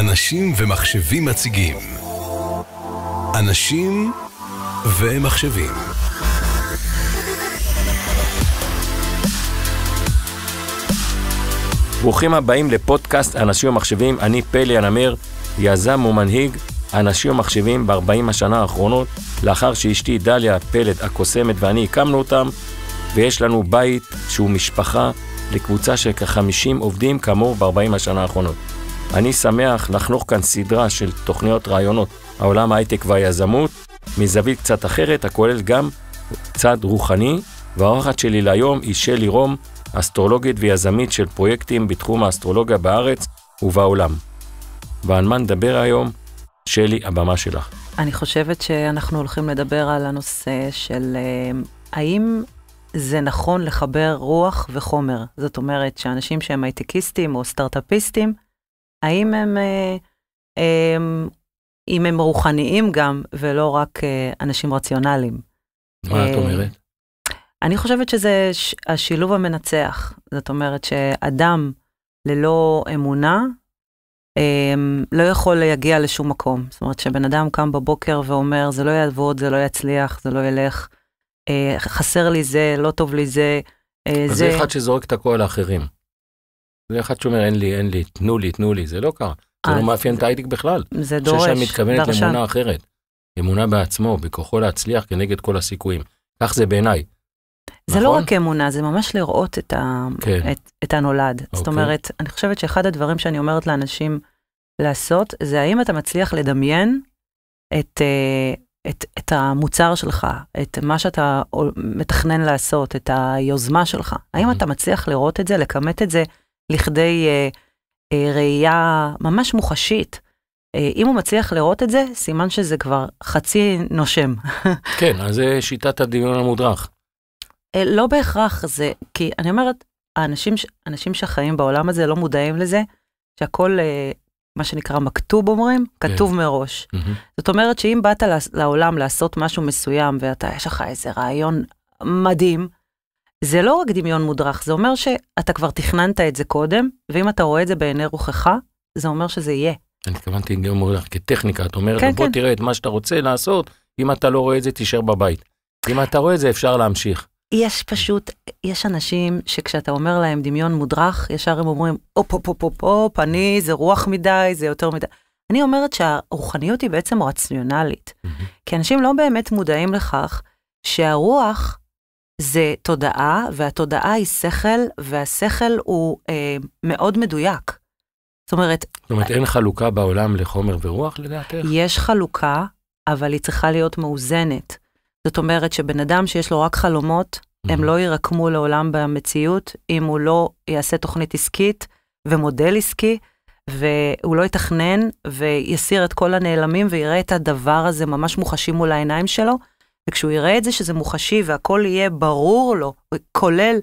אנשים ומחשבים מציגים. אנשים ומחשבים. ברוכים הבאים לפודקאסט אנשים ומחשבים, אני פלי ינמיר, יזם ומנהיג אנשים ומחשבים ב-40 השנה האחרונות, לאחר שאשתי דליה פלד הקוסמת ואני הקמנו אותם, ויש לנו בית שהוא משפחה לקבוצה של כ-50 עובדים כאמור ב-40 השנה האחרונות. אני שמח לחנוך כאן סדרה של תוכניות רעיונות העולם ההייטק והיזמות, מזווית קצת אחרת, הכולל גם צד רוחני, והאורחת שלי ליום היא שלי רום, אסטרולוגית ויזמית של פרויקטים בתחום האסטרולוגיה בארץ ובעולם. ועל מה נדבר היום? שלי, הבמה שלך. אני חושבת שאנחנו הולכים לדבר על הנושא של אה, האם זה נכון לחבר רוח וחומר. זאת אומרת שאנשים שהם הייטקיסטים או סטארט-אפיסטים, האם הם, אה, אה, אם הם רוחניים גם, ולא רק אה, אנשים רציונליים. מה את אומרת? אני חושבת שזה השילוב המנצח. זאת אומרת שאדם ללא אמונה, לא יכול להגיע לשום מקום. זאת אומרת, שבן אדם קם בבוקר ואומר, זה לא יעבוד, זה לא יצליח, זה לא ילך, חסר לי זה, לא טוב לי זה. אז זה אחד שזורק את הכל לאחרים. ואחד שאומר אין לי, אין לי, תנו לי, תנו לי, זה לא קרה. זה לא מאפיין את ההייטק בכלל. זה דורש, דרשן. ששם מתכוונת לאמונה אחרת. אמונה בעצמו, בכוחו להצליח כנגד כל הסיכויים. כך זה בעיניי. זה לא נכון? לא רק אמונה, זה ממש לראות את, ה... כן. את, את הנולד. אוקיי. זאת אומרת, אני חושבת שאחד הדברים שאני אומרת לאנשים לעשות, זה האם אתה מצליח לדמיין את, אה, את, את המוצר שלך, את מה שאתה מתכנן לעשות, את היוזמה שלך. האם mm-hmm. אתה מצליח לראות את זה, לכמת את זה לכדי אה, אה, ראייה ממש מוחשית. אה, אם הוא מצליח לראות את זה, סימן שזה כבר חצי נושם. כן, אז זה שיטת הדמיון המודרך. אה, לא בהכרח זה, כי אני אומרת, האנשים, האנשים שחיים בעולם הזה לא מודעים לזה, שהכל אה, מה שנקרא מכתוב אומרים, כן. כתוב yeah. מראש. Mm-hmm. זאת אומרת שאם באת לעולם לעשות משהו מסוים ואתה, יש לך איזה רעיון מדהים, זה לא רק דמיון מודרך, זה אומר שאתה כבר תכננת את זה קודם, ואם אתה רואה את זה בעיני רוחך, זה אומר שזה יהיה. אני התכוונתי דמיון מודרך כטכניקה, את אומרת, כן, בוא כן. תראה את מה שאתה רוצה לעשות, אם אתה לא רואה את זה, תישאר בבית. אם אתה רואה את זה, אפשר להמשיך. יש פשוט, יש אנשים שכשאתה אומר להם דמיון מודרך, ישר הם אומרים, הופ, הופ, הופ, הופ, הופ, אני, זה רוח מדי, זה יותר מדי. אני אומרת שהרוחניות היא בעצם רציונלית, mm-hmm. כי אנשים לא באמת מודעים לכך שהרוח זה תודעה, והתודעה היא שכל, והשכל הוא אה, מאוד מדויק. זאת אומרת... זאת אומרת, אין חלוקה בעולם לחומר ורוח, לדעתך? יש חלוקה, אבל היא צריכה להיות מאוזנת. זאת אומרת שבן אדם שיש לו רק חלומות, mm-hmm. הם לא יירקמו לעולם במציאות, אם הוא לא יעשה תוכנית עסקית ומודל עסקי, והוא לא יתכנן ויסיר את כל הנעלמים ויראה את הדבר הזה ממש מוחשי מול העיניים שלו, וכשהוא יראה את זה שזה מוחשי והכל יהיה ברור לו, כולל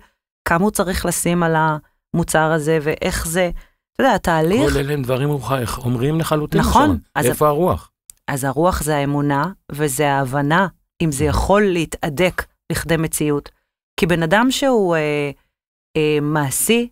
כמה הוא צריך לשים על המוצר הזה ואיך זה, אתה יודע, התהליך... כל אלה הם דברים אומרים לחלוטין נכון, אז איפה הרוח? אז הרוח זה האמונה וזה ההבנה, אם זה יכול להתהדק לכדי מציאות. כי בן אדם שהוא אה, אה, מעשי,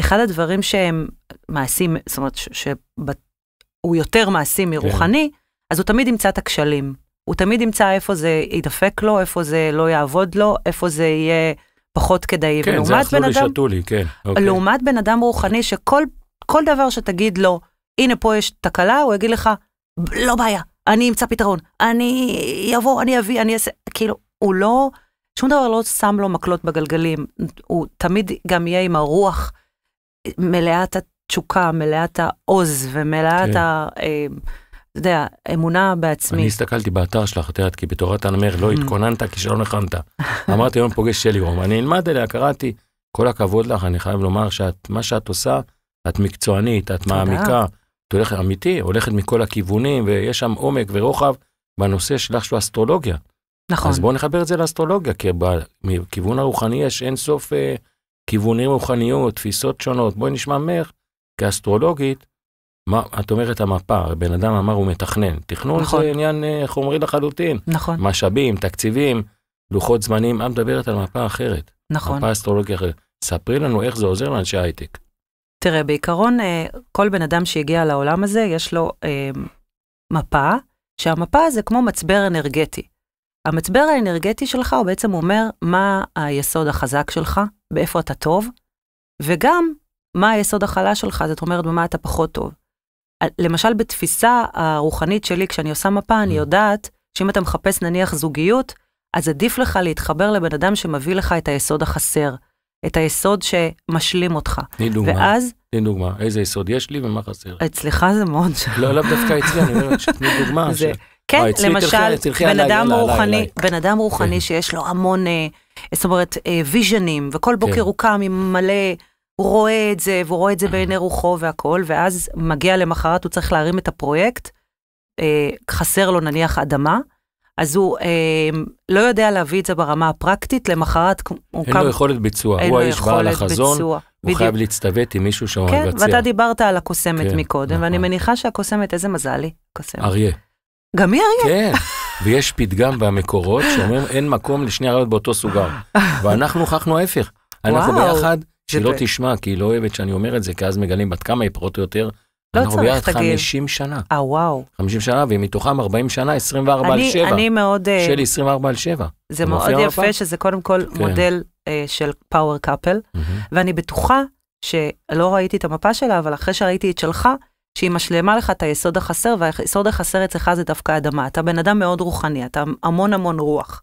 אחד הדברים שהם מעשים, זאת אומרת, שהוא יותר מעשי כן. מרוחני, כן. אז הוא תמיד ימצא את הכשלים. הוא תמיד ימצא איפה זה ידפק לו, איפה זה לא יעבוד לו, איפה זה יהיה פחות כדאי. כן, זה אכלו לי, שתו לי, כן. אוקיי. לעומת בן אדם רוחני שכל דבר שתגיד לו, הנה פה יש תקלה, הוא יגיד לך, לא בעיה, אני אמצא פתרון, אני אבוא, אני אביא, אני אעשה, כאילו, הוא לא, שום דבר לא שם לו מקלות בגלגלים, הוא תמיד גם יהיה עם הרוח מלאת התשוקה, מלאת העוז ומלאת כן. ה... אה, אתה יודע, אמונה בעצמי. אני הסתכלתי באתר שלך, את יודעת, כי בתורת הנמר לא mm. התכוננת כי שלא נחמת. אמרתי, היום פוגש שלי רום, אני אלמד אליה, קראתי, כל הכבוד לך, אני חייב לומר שאת, מה שאת עושה, את מקצוענית, את מעמיקה, את הולכת אמיתי, הולכת מכל הכיוונים, ויש שם עומק ורוחב בנושא שלך של אסטרולוגיה. נכון. אז בואו נחבר את זה לאסטרולוגיה, כי מכיוון הרוחני יש אין סוף אה, כיוונים רוחניות, תפיסות שונות. בואי נשמע ממך, כאסטרולוגית, מה, את אומרת המפה, בן אדם אמר הוא מתכנן, תכנון נכון. זה עניין אה, חומרי לחלוטין. נכון. משאבים, תקציבים, לוחות זמנים, את מדברת על מפה אחרת. נכון. מפה אסטרולוגיה אחרת. ספרי לנו איך זה עוזר לאנשי הייטק. תראה, בעיקרון, אה, כל בן אדם שהגיע לעולם הזה, יש לו אה, מפה, שהמפה זה כמו מצבר אנרגטי. המצבר האנרגטי שלך, הוא בעצם אומר מה היסוד החזק שלך, באיפה אתה טוב, וגם מה היסוד החלש שלך, זאת אומרת, במה אתה פחות טוב. למשל בתפיסה הרוחנית שלי, כשאני עושה מפה, אני mm. יודעת שאם אתה מחפש נניח זוגיות, אז עדיף לך להתחבר לבן אדם שמביא לך את היסוד החסר, את היסוד שמשלים אותך. תני דוגמה. ואז... תני דוגמה, איזה יסוד יש לי ומה חסר. אצלך זה מאוד ש... לא, לא דווקא אצלי, אני אומר, תני דוגמה. זה... כן, למשל, בן אדם רוחני, בן כן. אדם רוחני שיש לו המון, אה, זאת אומרת, ויז'נים, אה, וכל בוקר כן. הוא קם עם מלא... הוא רואה את זה, והוא רואה את זה בעיני רוחו והכול, ואז מגיע למחרת, הוא צריך להרים את הפרויקט, אה, חסר לו נניח אדמה, אז הוא אה, לא יודע להביא את זה ברמה הפרקטית, למחרת הוא אין קם... אין לו יכולת ביצוע, הוא האיש בעל החזון, ביצוע. הוא בדיוק. חייב להצטוות עם מישהו שהוא כן, מבצע. ואתה דיברת על הקוסמת כן, מקודם, נכון. ואני מניחה שהקוסמת, איזה מזל לי, קוסמת. אריה. גם היא אריה? כן. ויש פתגם במקורות שאומרים אין מקום לשני אריות באותו סוגר. ואנחנו הוכחנו ההפך. אנחנו ביחד שהיא לא תשמע, כי היא לא אוהבת שאני אומר את זה, כי אז מגלים בת כמה היא פחות או יותר. לא צריך אנחנו ביחד 50 שנה. אה, וואו. 50 שנה, ומתוכם 40 שנה, 24 אני, על 7. אני מאוד... אה, שלי 24 על 7. זה מאוד יפה הרבה? שזה קודם כל כן. מודל אה, של פאוור קאפל, mm-hmm. ואני בטוחה שלא ראיתי את המפה שלה, אבל אחרי שראיתי את שלך, שהיא משלימה לך את היסוד החסר, והיסוד החסר אצלך זה דווקא אדמה. אתה בן אדם מאוד רוחני, אתה המון המון רוח.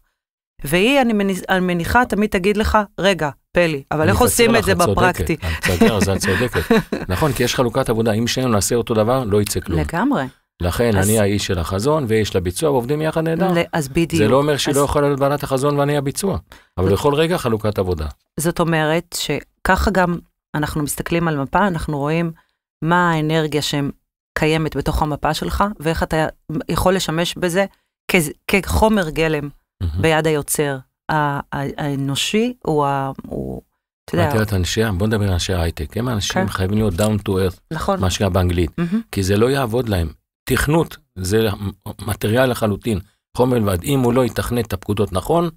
והיא, אני מניחה, תמיד תגיד לך, רגע, מצפה לי, אבל איך עושים את זה בפרקטי? את צודקת. אה, נכון, כי יש חלוקת עבודה, אם שנינו נעשה אותו דבר, לא יצא כלום. לגמרי. לכן, אז... אני האיש של החזון ואיש לביצוע, ועובדים יחד נהדר. אז בדיוק. זה לא אומר שהיא אז... לא יכולה להיות בעלת החזון ואני הביצוע, אבל זאת... לכל רגע חלוקת עבודה. זאת אומרת שככה גם אנחנו מסתכלים על מפה, אנחנו רואים מה האנרגיה שקיימת בתוך המפה שלך, ואיך אתה יכול לשמש בזה כ... כחומר גלם mm-hmm. ביד היוצר. האנושי הוא, ה... הוא אתה יודע... את יודעת, אנשי, בוא נדבר על אנשי הייטק, הם אנשים okay. כן. חייבים להיות down to earth, נכון. מה שקרה באנגלית, mm-hmm. כי זה לא יעבוד להם. תכנות זה מטריאל לחלוטין, חומר לבד. אם הוא לא יתכנת את הפקודות נכון,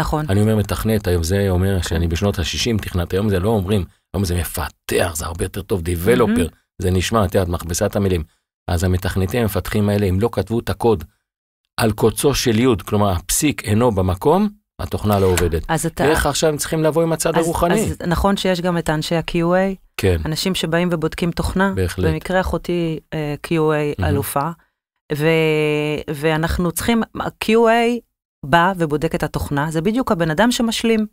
נכון. אני אומר מתכנת, היום זה אומר שאני בשנות ה-60 תכנת, היום זה לא אומרים, היום זה מפתח, זה הרבה יותר טוב, developer, mm-hmm. זה נשמע, את יודעת, מכבסת המילים. אז המתכנתים המפתחים האלה, אם לא כתבו את הקוד על קוצו של יוד, כלומר הפסיק אינו במקום, התוכנה לא עובדת. אז אתה... איך עכשיו הם צריכים לבוא עם הצד אז, הרוחני? אז נכון שיש גם את אנשי ה-QA, כן. אנשים שבאים ובודקים תוכנה. בהחלט. במקרה אחותי uh, QA mm-hmm. אלופה, ו, ואנחנו צריכים, QA בא ובודק את התוכנה, זה בדיוק הבן אדם שמשלים.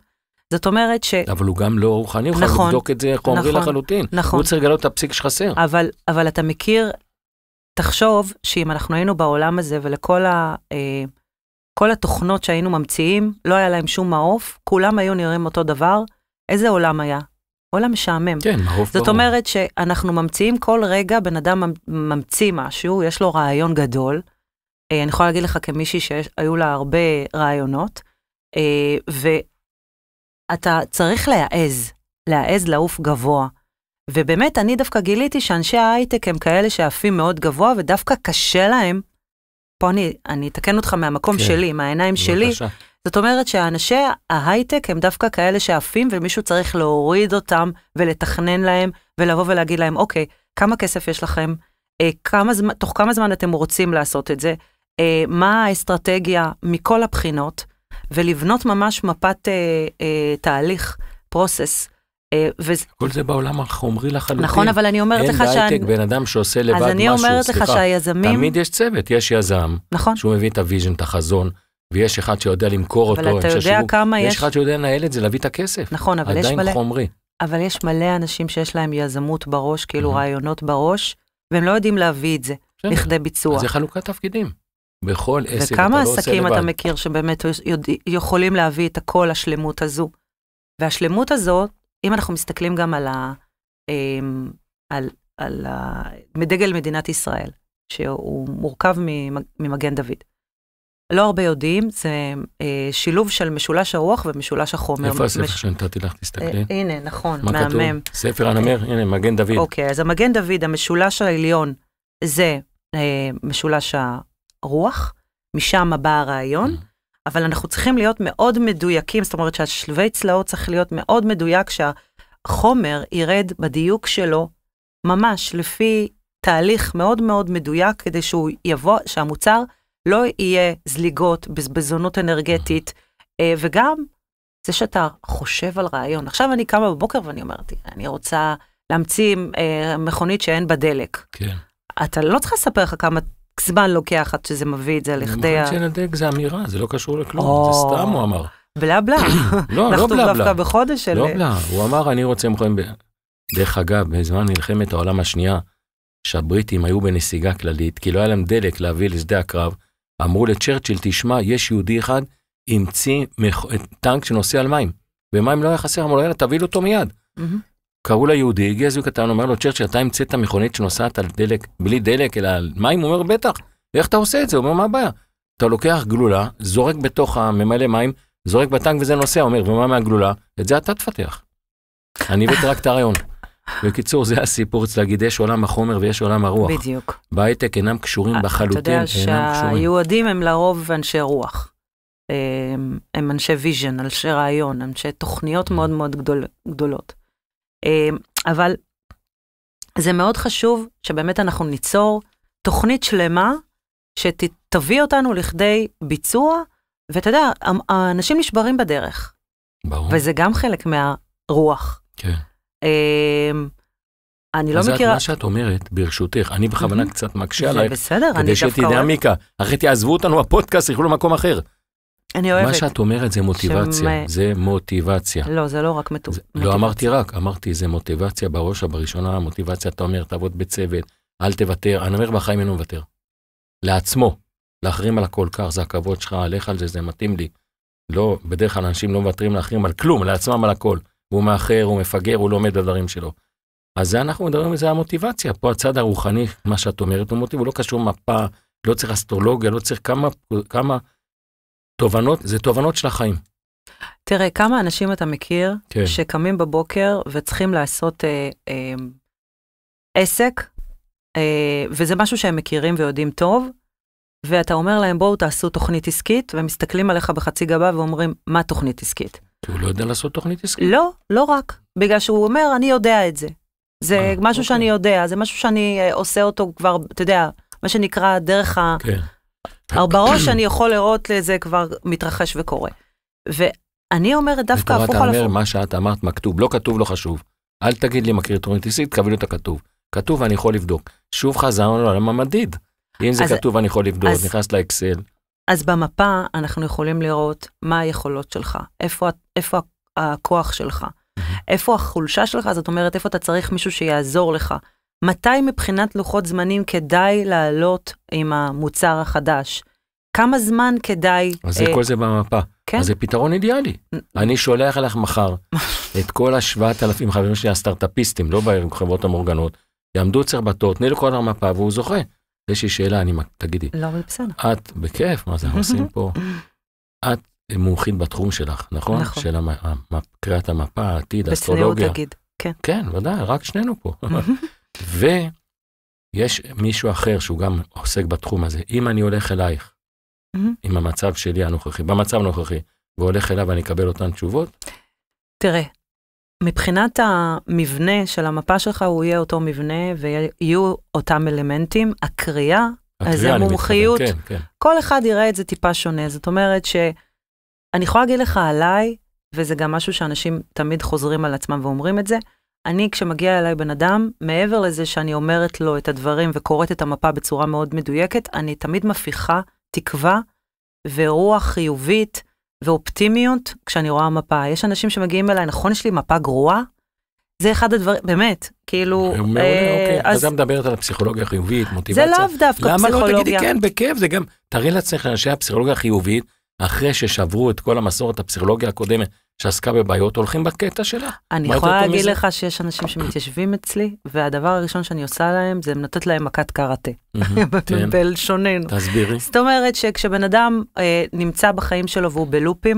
זאת אומרת ש... אבל הוא גם לא רוחני, הוא נכון, חייב לבדוק את זה חומרי נכון, לחלוטין. נכון. הוא צריך לגלות את הפסיק שחסר. אבל, אבל אתה מכיר, תחשוב שאם אנחנו היינו בעולם הזה ולכל ה... אה, כל התוכנות שהיינו ממציאים, לא היה להם שום מעוף, כולם היו נראים אותו דבר. איזה עולם היה? עולם משעמם. כן, מעוף ברור. זאת אומרת שאנחנו ממציאים כל רגע, בן אדם ממציא משהו, יש לו רעיון גדול. אה, אני יכולה להגיד לך כמישהי שהיו לה הרבה רעיונות, אה, ואתה צריך להעז, להעז לעוף גבוה. ובאמת, אני דווקא גיליתי שאנשי ההייטק הם כאלה שעפים מאוד גבוה, ודווקא קשה להם פה אני, אני אתקן אותך מהמקום כן. שלי, מהעיניים בבקשה. שלי. זאת אומרת שאנשי ההייטק הם דווקא כאלה שעפים ומישהו צריך להוריד אותם ולתכנן להם ולבוא ולהגיד להם, אוקיי, כמה כסף יש לכם? אה, כמה זמן, תוך כמה זמן אתם רוצים לעשות את זה? אה, מה האסטרטגיה מכל הבחינות? ולבנות ממש מפת אה, אה, תהליך, פרוסס, אה, כל זה בעולם החומרי לחלוטין. נכון, אבל אני אומרת לך שאני... אין בהייטק בן אדם שעושה לבד משהו, סליחה. אז אני אומרת לך שהיזמים... תמיד יש צוות, יש יזם. נכון. שהוא מביא את הוויז'ן, את החזון, ויש אחד שיודע למכור אותו. אבל אתה יודע כמה יש... יש אחד שיודע לנהל את זה, להביא את הכסף. נכון, אבל יש מלא... עדיין חומרי. אבל יש מלא אנשים שיש להם יזמות בראש, כאילו mhm. רעיונות בראש, והם לא יודעים להביא את זה לכדי ביצוע. אז זה חלוקת תפקידים. בכל עסק אתה לא עושה לבד. וכמה עסקים אתה מכיר שבאמת אם אנחנו מסתכלים גם על, ה, אמ, על, על ה, מדגל מדינת ישראל, שהוא מורכב ממגן דוד. לא הרבה יודעים, זה אה, שילוב של משולש הרוח ומשולש החומר. איפה הספר מש... שנתתי לך? תסתכלי. אה, הנה, נכון, מה מהמם. מה כתוב? ספר הנמר, אה, הנה, מגן דוד. אוקיי, אז המגן דוד, המשולש העליון, זה אה, משולש הרוח, משם בא הרעיון. אה. אבל אנחנו צריכים להיות מאוד מדויקים, זאת אומרת שהשלבי צלעות צריך להיות מאוד מדויק, שהחומר ירד בדיוק שלו ממש לפי תהליך מאוד מאוד מדויק, כדי שהוא יבוא, שהמוצר לא יהיה זליגות, בזבזונות אנרגטית, אה, וגם זה שאתה חושב על רעיון. עכשיו אני קמה בבוקר ואני אומרת, אני רוצה להמציא אה, מכונית שאין בה דלק. כן. אתה לא צריך לספר לך כמה זמן לוקח עד שזה מביא את זה לכדי ה... שנדק זה אמירה, זה לא קשור לכלום, זה סתם הוא אמר. בלה בלה. לא, לא בלה בלה. אנחנו דווקא בחודש של... לא בלה, הוא אמר אני רוצה מלחמת... דרך אגב, בזמן מלחמת העולם השנייה, שהבריטים היו בנסיגה כללית, כי לא היה להם דלק להביא לשדה הקרב, אמרו לצ'רצ'יל, תשמע, יש יהודי אחד, המציא טנק שנוסע על מים, ומים לא היה חסר, אמרו לו, יאללה, תביא לו אותו מיד. קראו ליהודי, הגיע זוג קטן, אומר לו, צ'רצ'יל, אתה המצאת מכונית שנוסעת על דלק, בלי דלק, אלא על מים? הוא אומר, בטח. איך אתה עושה את זה? הוא אומר, מה הבעיה? אתה לוקח גלולה, זורק בתוך הממלא מים, זורק בטנק וזה נוסע, אומר, ומה מהגלולה? את זה אתה תפתח. אני הבאתי רק את הרעיון. בקיצור, זה הסיפור, אצל להגיד, יש עולם החומר ויש עולם הרוח. בדיוק. בהייטק אינם קשורים אה, בחלוטין, אינם קשורים. אתה יודע שהיהודים הם לרוב אנשי רוח. אה, הם אנשי ויז'ן, אנשי רעיון, אנשי תוכניות מאוד מאוד גדולות. אמ, אבל זה מאוד חשוב שבאמת אנחנו ניצור תוכנית שלמה שתביא אותנו לכדי ביצוע, ואתה יודע, האנשים נשברים בדרך. ברור. וזה גם חלק מהרוח. כן. אמ, אני לא מכירה... אז מה שאת אומרת, ברשותך, אני בכוונה קצת מקשה עלייך, כדי שתדעי עמיקה. אחרי תעזבו אותנו הפודקאסט, ילכו למקום אחר. אני אוהבת. מה שאת אומרת זה מוטיבציה, שמ... זה מוטיבציה. לא, זה לא רק מטו... זה, לא, מוטיבציה. לא אמרתי רק, אמרתי זה מוטיבציה בראש ובראשונה, מוטיבציה, אתה אומר, תעבוד בצוות, אל תוותר, אני אומר, בחיים אינו מוותר. לעצמו, לאחרים על הכל כך, זה הכבוד שלך, לך על זה, זה מתאים לי. לא, בדרך כלל אנשים לא מוותרים לאחרים על כלום, לעצמם על הכל. הוא מאחר, הוא מפגר, הוא לומד עומד בדברים שלו. אז זה אנחנו מדברים על זה המוטיבציה, פה הצד הרוחני, מה שאת אומרת, הוא מוטיב, הוא לא קשור מפה, לא צריך אסטרולוגיה, לא צריך כמה, כמה תובנות, זה תובנות של החיים. תראה, כמה אנשים אתה מכיר כן. שקמים בבוקר וצריכים לעשות אה, אה, עסק, אה, וזה משהו שהם מכירים ויודעים טוב, ואתה אומר להם, בואו תעשו תוכנית עסקית, ומסתכלים עליך בחצי גבה ואומרים, מה תוכנית עסקית? כי הוא לא יודע לעשות תוכנית עסקית. לא, לא רק, בגלל שהוא אומר, אני יודע את זה. זה אה, משהו אוקיי. שאני יודע, זה משהו שאני אה, עושה אותו כבר, אתה יודע, מה שנקרא, דרך כן. ה... אבל בראש אני יכול לראות לזה כבר מתרחש וקורה. ואני אומרת דווקא הפוך על הפוך. אתה אומר מה שאת אמרת מכתוב, לא כתוב לא חשוב. אל תגיד לי מה תוכנית עסקית, קבל את הכתוב. כתוב ואני יכול לבדוק. שוב חזרנו לעולם המדיד. אם זה אז, כתוב ואני יכול לבדוק, אז, נכנס לאקסל. אז במפה אנחנו יכולים לראות מה היכולות שלך, איפה, איפה הכוח שלך, איפה החולשה שלך, זאת אומרת איפה אתה צריך מישהו שיעזור לך. מתי מבחינת לוחות זמנים כדאי לעלות עם המוצר החדש? כמה זמן כדאי... אז זה אה... כל זה במפה. כן. אז זה פתרון אידיאלי. אני שולח אליך מחר את כל השבעת אלפים חברים שלי הסטארטאפיסטים, לא חברות המאורגנות, יעמדו אצלך בתור, תני לכל המפה והוא זוכה. יש לי שאלה, אני, תגידי. לא, אבל בסדר. את, בכיף, מה זה, עושים פה? את מומחית בתחום שלך, נכון? נכון. של המ... קריאת המפה, העתיד, אסטרולוגיה. בצניעות תגיד, כן. כן, ודאי, רק שנינו פה. ויש מישהו אחר שהוא גם עוסק בתחום הזה. אם אני הולך אלייך, mm-hmm. עם המצב שלי הנוכחי, במצב הנוכחי, והולך אליו ואני אקבל אותן תשובות? תראה, מבחינת המבנה של המפה שלך, הוא יהיה אותו מבנה ויהיו אותם אלמנטים. הקריאה, הקריאה זה מומחיות. כן, כן. כל אחד יראה את זה טיפה שונה. זאת אומרת שאני יכולה להגיד לך עליי, וזה גם משהו שאנשים תמיד חוזרים על עצמם ואומרים את זה, אני, כשמגיע אליי בן אדם, מעבר לזה שאני אומרת לו את הדברים וקוראת את המפה בצורה מאוד מדויקת, אני תמיד מפיחה תקווה ורוח חיובית ואופטימיות כשאני רואה מפה. יש אנשים שמגיעים אליי, נכון, יש לי מפה גרועה? זה אחד הדברים, באמת, כאילו... אה, מעולה, אה, אוקיי. אז גם מדברת על הפסיכולוגיה החיובית, מוטיבציה. זה לאו דווקא למה פסיכולוגיה. למה לא תגידי כן, בכיף, זה גם... תראי לעצמך אנשי הפסיכולוגיה החיובית, אחרי ששברו את כל המסורת הפסיכולוגיה הקודמת, שעסקה בבעיות הולכים בקטע שלה. אני יכולה להגיד מזה? לך שיש אנשים שמתיישבים אצלי, והדבר הראשון שאני עושה להם זה לתת להם מכת קראטה. כן. בלשוננו. תסבירי. זאת אומרת שכשבן אדם אה, נמצא בחיים שלו והוא בלופים,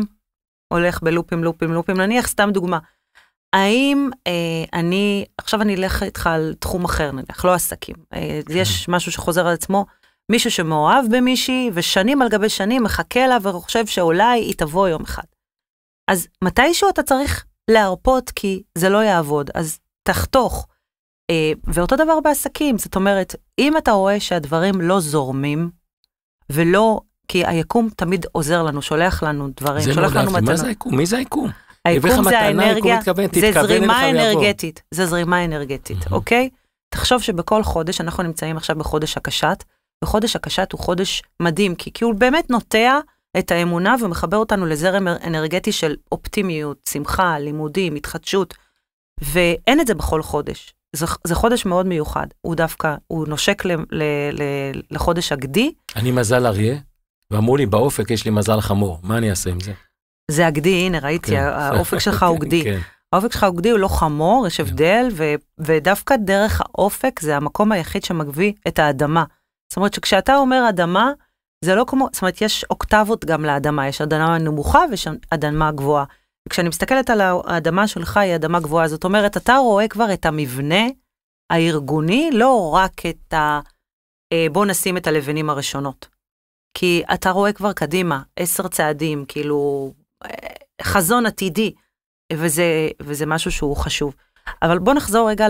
הולך בלופים, לופים, לופים, נניח סתם דוגמה. האם אה, אני, עכשיו אני אלך איתך על תחום אחר נניח, לא עסקים. אה, יש משהו שחוזר על עצמו, מישהו שמאוהב במישהי, ושנים על גבי שנים מחכה לה וחושב שאולי היא תבוא יום אחד. אז מתישהו אתה צריך להרפות כי זה לא יעבוד, אז תחתוך. אה, ואותו דבר בעסקים, זאת אומרת, אם אתה רואה שהדברים לא זורמים, ולא, כי היקום תמיד עוזר לנו, שולח לנו דברים, שולח לא לנו מתנות. מה זה היקום? מי זה היקום? היקום זה האנרגיה, זה זרימה אנרגטית, זה זרימה אנרגטית, אוקיי? תחשוב שבכל חודש, אנחנו נמצאים עכשיו בחודש הקשת, וחודש הקשת הוא חודש מדהים, כי, כי הוא באמת נוטע את האמונה ומחבר אותנו לזרם אנרגטי של אופטימיות, שמחה, לימודים, התחדשות, ואין את זה בכל חודש. זה, זה חודש מאוד מיוחד, הוא דווקא, הוא נושק ל, ל, ל, לחודש הגדי. אני מזל אריה, ואמרו לי, באופק יש לי מזל חמור, מה אני אעשה עם זה? זה הגדי, הנה ראיתי, כן. האופק שלך הוא גדי. כן. האופק שלך הוא גדי, הוא לא חמור, יש כן. הבדל, ו, ודווקא דרך האופק זה המקום היחיד שמגביא את האדמה. זאת אומרת שכשאתה אומר אדמה, זה לא כמו, זאת אומרת, יש אוקטבות גם לאדמה, יש אדמה נמוכה ויש אדמה גבוהה. כשאני מסתכלת על האדמה שלך, היא אדמה גבוהה. זאת אומרת, אתה רואה כבר את המבנה הארגוני, לא רק את ה... אה, בוא נשים את הלבנים הראשונות. כי אתה רואה כבר קדימה, עשר צעדים, כאילו, אה, חזון עתידי, וזה, וזה משהו שהוא חשוב. אבל בוא נחזור רגע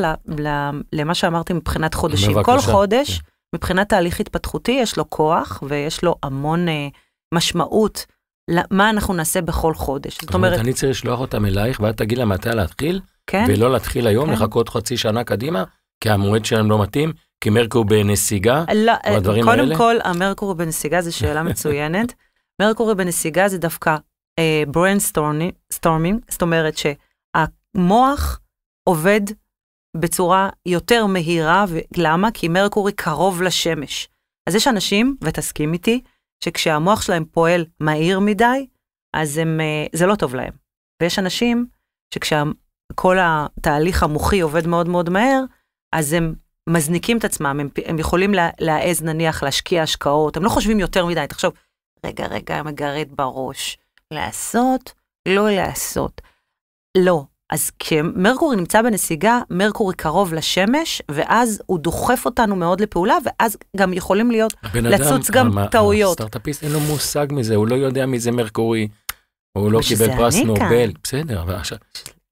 למה שאמרתי מבחינת חודשים. בבקשה. כל חודש... Yeah. כן. מבחינת תהליך התפתחותי יש לו כוח ויש לו המון אה, משמעות למה אנחנו נעשה בכל חודש. זאת, אומרת, אני צריך לשלוח אותם אלייך ואת תגיד להם מתי להתחיל, כן? ולא להתחיל היום, כן. לחכות חצי שנה קדימה, כי המועד שלהם לא מתאים, כי מרקור בנסיגה, לא, אה, או הדברים קודם האלה. קודם כל, המרקור בנסיגה זה שאלה מצוינת. מרקור בנסיגה זה דווקא אה, brain storming, זאת אומרת שהמוח עובד בצורה יותר מהירה, למה? כי מרקורי קרוב לשמש. אז יש אנשים, ותסכים איתי, שכשהמוח שלהם פועל מהיר מדי, אז הם, אה, זה לא טוב להם. ויש אנשים שכשכל התהליך המוחי עובד מאוד מאוד מהר, אז הם מזניקים את עצמם, הם, הם יכולים להעז נניח להשקיע השקעות, הם לא חושבים יותר מדי, תחשוב, רגע, רגע, מגרד בראש, לעשות, לא לעשות. לא, אז כשמרקורי נמצא בנסיגה, מרקורי קרוב לשמש, ואז הוא דוחף אותנו מאוד לפעולה, ואז גם יכולים להיות, לצוץ גם טעויות. הסטארט-אפיסט אין לו מושג מזה, הוא לא יודע מי זה מרקורי, הוא לא קיבל פרס נובל, בסדר, ועכשיו,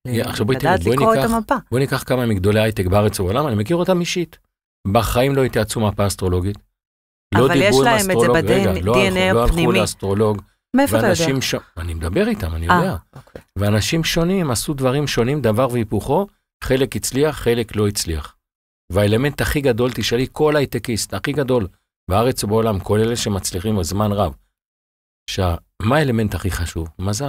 עכשיו בואי אה, ניקח, בואי ניקח כמה מגדולי הייטק בארץ ובעולם, אני מכיר אותם אישית. בחיים לא התייעצו מפה אסטרולוגית. לא אבל יש להם את זה בדנ"א הפנימי. לא הלכו לא לאסטרולוג. מאיפה אתה יודע? ש... אני מדבר איתם, אני 아, אה, יודע. אוקיי. ואנשים שונים עשו דברים שונים, דבר והיפוכו, חלק הצליח, חלק לא הצליח. והאלמנט הכי גדול, תשאלי כל הייטקיסט, הכי גדול בארץ ובעולם, כל אלה שמצליחים בזמן רב, שה... מה האלמנט הכי חשוב? מזל.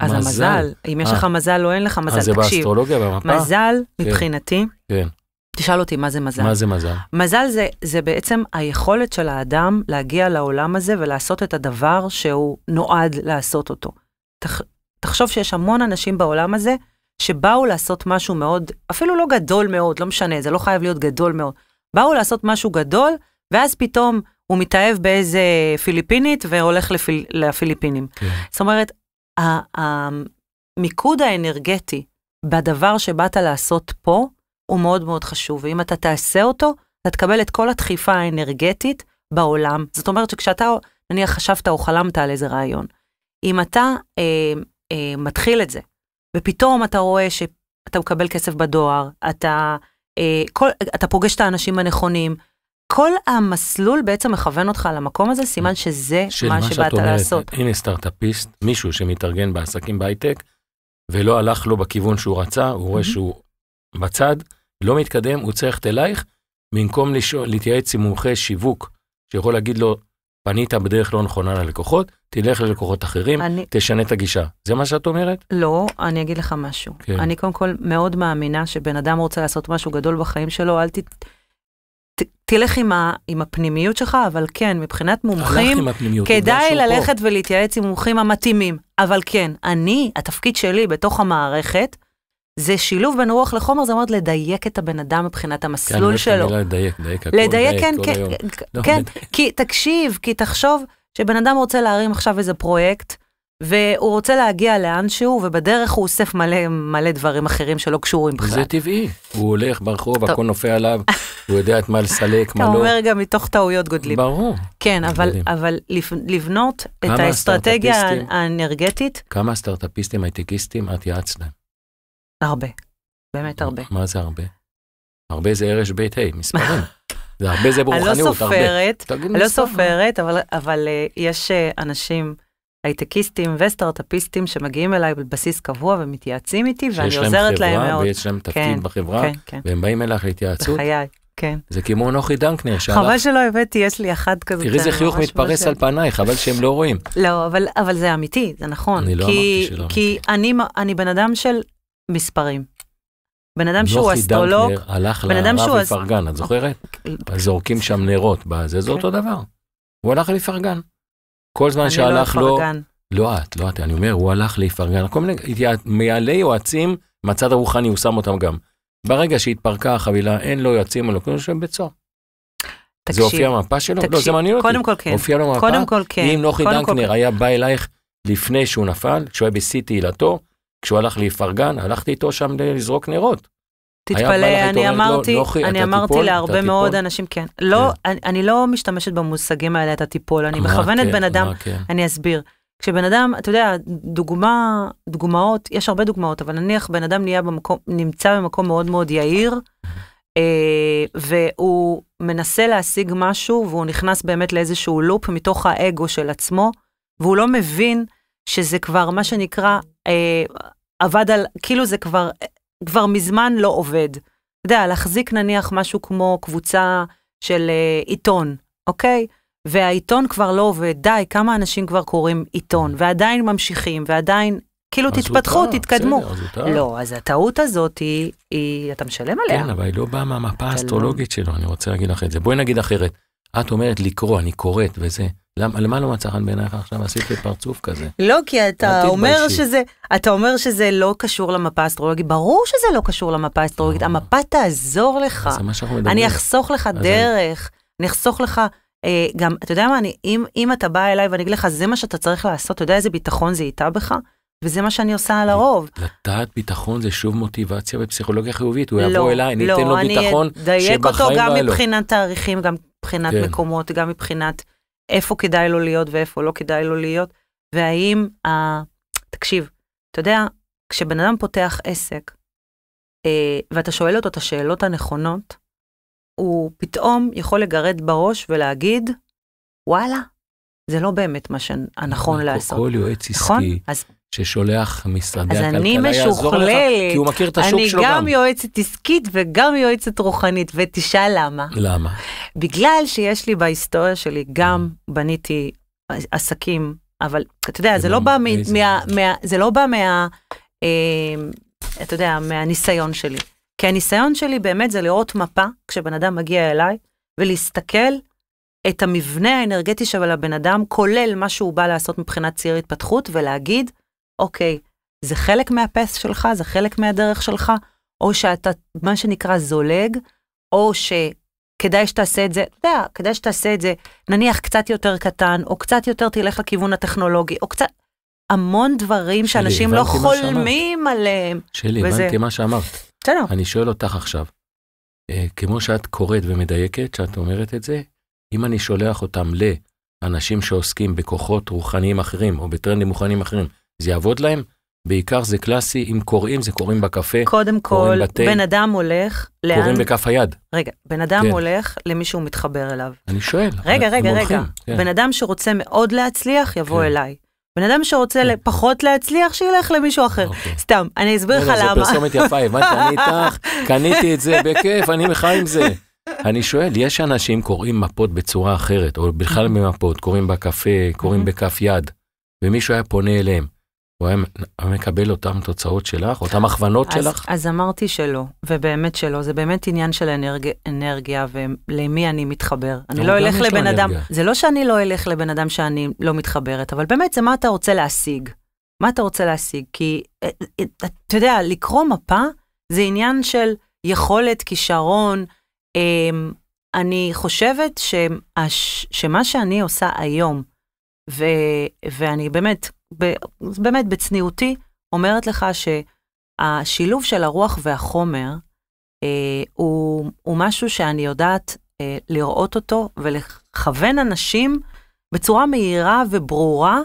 אז מזל. המזל, אם יש אה. לך מזל או אין לך אה, מזל, אז תקשיב. אז זה באסטרולוגיה, במפה? מזל, כן, מבחינתי, כן. תשאל אותי מה זה מזל. מה זה מזל? מזל זה, זה בעצם היכולת של האדם להגיע לעולם הזה ולעשות את הדבר שהוא נועד לעשות אותו. תח, תחשוב שיש המון אנשים בעולם הזה שבאו לעשות משהו מאוד, אפילו לא גדול מאוד, לא משנה, זה לא חייב להיות גדול מאוד. באו לעשות משהו גדול, ואז פתאום הוא מתאהב באיזה פיליפינית והולך לפיל, לפיליפינים. כן. זאת אומרת, המיקוד האנרגטי בדבר שבאת לעשות פה, הוא מאוד מאוד חשוב, ואם אתה תעשה אותו, אתה תקבל את כל הדחיפה האנרגטית בעולם. זאת אומרת שכשאתה, נניח, חשבת או חלמת על איזה רעיון, אם אתה אה, אה, מתחיל את זה, ופתאום אתה רואה שאתה מקבל כסף בדואר, אתה, אה, כל, אתה פוגש את האנשים הנכונים, כל המסלול בעצם מכוון אותך למקום הזה, סימן שזה מה שבאת לעשות. של מה שאת אומרת, לעשות. הנה סטארטאפיסט, מישהו שמתארגן בעסקים בהייטק, ולא הלך לו בכיוון שהוא רצה, הוא רואה שהוא בצד, לא מתקדם, הוא צריך ללכת אלייך, במקום לשאול, להתייעץ עם מומחה שיווק, שיכול להגיד לו, פנית בדרך לא נכונה ללקוחות, תלך ללקוחות אחרים, אני... תשנה את הגישה. זה מה שאת אומרת? לא, אני אגיד לך משהו. כן. אני קודם כל מאוד מאמינה שבן אדם רוצה לעשות משהו גדול בחיים שלו, אל ת... ת, תלך עם, ה, עם הפנימיות שלך, אבל כן, מבחינת מומחים, כדאי ללכת פה. ולהתייעץ עם מומחים המתאימים. אבל כן, אני, התפקיד שלי בתוך המערכת, זה שילוב בין רוח לחומר, זאת אומרת לדייק את הבן אדם מבחינת המסלול כן, שלו. כן, לדייק, לדייק, הכל, לדייק, כן, כל כן, היום. כן, לא, כן, כי תקשיב, כי תחשוב שבן אדם רוצה להרים עכשיו איזה פרויקט, והוא רוצה להגיע לאנשהו, ובדרך הוא אוסף מלא מלא דברים אחרים שלא קשורים בכלל. זה טבעי, הוא הולך ברחוב, טוב. הכל נופל עליו, הוא יודע את מה לסלק, מה לא. אתה אומר גם מתוך טעויות גודלים. ברור. כן, אבל, אבל לבנות את האסטרטגיה האנרגטית. כמה סטארטאפיסטים הייטקיסטים את יעצת להם? הרבה, באמת הרבה. מה זה הרבה? הרבה זה ארש בית ה', מספרים. זה הרבה זה לא ברוחניות, הרבה. אני לא סופרת, אני לא סופרת, אבל, אבל uh, יש uh, אנשים הייטקיסטים וסטארטאפיסטים שמגיעים אליי בבסיס קבוע ומתייעצים איתי, ואני עוזרת להם מאוד. שיש להם חברה ויש להם תפקיד כן, בחברה, כן, כן. והם באים אליך להתייעצות. בחיי. כן. זה כמו נוחי דנקנר שהלך. חבל שלא הבאתי, יש לי אחת כזאת. תראי איזה חיוך מתפרס על פנייך, חבל שהם לא רואים. לא, אבל, אבל זה אמיתי, זה נכון. אני לא כי, אמרתי שלא. כי אני, אני בן אדם של מספרים. בן אדם שהוא אסטרולוג, הלך לרב איפרגן, את זוכרת? כן. זורקים שם נרות, זה אותו כן. דבר. הוא הלך לאיפרגן. כל זמן לא שהלך לו... אני לא את, לא את, אני אומר, הוא הלך לאיפרגן, כל מיני מיילי יועצים מהצד הרוחני, הוא שם אותם גם. ברגע שהתפרקה החבילה, אין לו יועצים, אלא לו כלום, יש בית סוהר. זה הופיע במפה שלו? לא, זה מעניין אותי. קודם כל כן. הופיע לו במפה? קודם כל כן. אם נוחי דנקנר כן. היה בא אלייך לפני שהוא נפל, כשהוא היה בשיא תהילתו, כשהוא הלך לאיפרגן, הלכתי איתו שם לזרוק נרות. תתפלא, אני לא, אמרתי, לו, נוחי, אני אמרתי תיפול, להרבה מאוד תיפול. אנשים, כן. לא, כן. אני, אני לא משתמשת במושגים האלה, אתה תיפול, אני מכוונת כן, בן אדם, כן. אני אסביר. כשבן אדם, אתה יודע, דוגמה, דוגמאות, יש הרבה דוגמאות, אבל נניח בן אדם נהיה במקום, נמצא במקום מאוד מאוד יהיר, אה, והוא מנסה להשיג משהו, והוא נכנס באמת לאיזשהו לופ מתוך האגו של עצמו, והוא לא מבין שזה כבר מה שנקרא אה, עבד על, כאילו זה כבר, כבר מזמן לא עובד. אתה יודע, להחזיק נניח משהו כמו קבוצה של אה, עיתון, אוקיי? והעיתון כבר לא עובד, די, כמה אנשים כבר קוראים עיתון, ועדיין ממשיכים, ועדיין, כאילו תתפתחו, אותה, תתקדמו. בסדר, אז אותה. לא, אז הטעות הזאת היא, היא, אתה משלם עליה. כן, אבל היא לא באה מהמפה לא- האסטרולוגית שלו, אני רוצה להגיד לך את זה. בואי נגיד אחרת, את אומרת לקרוא, אני קוראת וזה. למה, למה לא מצא חן בעינייך עכשיו עשית לי פרצוף כזה? לא, כי אתה אומר שזה, אתה אומר שזה לא קשור למפה האסטרולוגית. ברור שזה לא קשור למפה האסטרולוגית, אה. המפה תעזור לך. זה מה שאנחנו מדברים. אני אחסוך לך דרך, אני אחסוך לך... אה, גם, אתה יודע מה, אני, אם, אם אתה בא אליי ואני אגיד לך, זה מה שאתה צריך לעשות, אתה יודע איזה ביטחון זה איתה בך? וזה מה שאני עושה על הרוב. לטעת ביטחון זה שוב מוטיבציה בפסיכולוגיה חיובית, הוא לא, יבוא אליי, אני לא, אתן לו ביטחון שבחיים לא היה לו. לא, אני אדייק אותו גם מבחינת תאריכים, גם מבחינת כן. מקומות, גם מבחינת איפה כדאי לו להיות ואיפה לא כדאי לו להיות, והאם, uh, תקשיב, אתה יודע, כשבן אדם פותח עסק, uh, ואתה שואל אותו את השאלות הנכונות, הוא פתאום יכול לגרד בראש ולהגיד, וואלה, זה לא באמת מה שהנכון נכון, לעשות. כל יועץ עסקי, נכון? אז ששולח משרדי הכלכלה יעזור לך, כי הוא מכיר את השוק שלו גם. אני גם יועצת עסקית וגם יועצת רוחנית, ותשאל למה. למה? בגלל שיש לי בהיסטוריה שלי, גם mm. בניתי עסקים, אבל אתה יודע, זה לא, לא בא מה... זה לא בא מה... אה, אתה יודע, מהניסיון שלי. כי הניסיון שלי באמת זה לראות מפה, כשבן אדם מגיע אליי, ולהסתכל את המבנה האנרגטי של הבן אדם, כולל מה שהוא בא לעשות מבחינת צעיר התפתחות, ולהגיד, אוקיי, זה חלק מהפס שלך, זה חלק מהדרך שלך, או שאתה, מה שנקרא, זולג, או שכדאי שתעשה את זה, אתה יודע, כדאי שתעשה את זה, נניח קצת יותר קטן, או קצת יותר תלך לכיוון הטכנולוגי, או קצת... המון דברים שלי, שאנשים לא חולמים עליהם. שלי, וזה... הבנתי מה שאמרת. בסדר. אני שואל אותך עכשיו, אה, כמו שאת קוראת ומדייקת, שאת אומרת את זה, אם אני שולח אותם לאנשים שעוסקים בכוחות רוחניים אחרים, או בטרנדים רוחניים אחרים, זה יעבוד להם? בעיקר זה קלאסי, אם קוראים, זה קוראים בקפה. קודם כל, בתה, בן אדם הולך... לאן? קוראים בכף היד. רגע, בן אדם כן. הולך למי שהוא מתחבר אליו. אני שואל. רגע, רגע, רגע. כן. בן אדם שרוצה מאוד להצליח, יבוא כן. אליי. בן אדם שרוצה כן. פחות להצליח, שילך למישהו אחר. אוקיי. סתם, אני אסביר לך למה. זו פרסומת יפה, הבנת, אני איתך, קניתי את זה בכיף, אני מחי עם זה. אני שואל, יש אנשים קוראים מפות בצורה אחרת, או בכלל ממפות, קוראים בקפה, קוראים בכף יד, ומישהו היה פונה אליהם. הוא היה מקבל אותן תוצאות שלך, אותן הכוונות אז, שלך? אז אמרתי שלא, ובאמת שלא, זה באמת עניין של אנרג, אנרגיה ולמי אני מתחבר. אני לא אלך לבן אדם, זה לא שאני לא אלך לבן אדם שאני לא מתחברת, אבל באמת זה מה אתה רוצה להשיג. מה אתה רוצה להשיג? כי, אה, אה, אה, אתה את, את, יודע, לקרוא מפה זה עניין של יכולת, כישרון. אמ, אני חושבת שמה שאני עושה היום, ו, ואני באמת, ב, באמת בצניעותי, אומרת לך שהשילוב של הרוח והחומר אה, הוא, הוא משהו שאני יודעת אה, לראות אותו ולכוון אנשים בצורה מהירה וברורה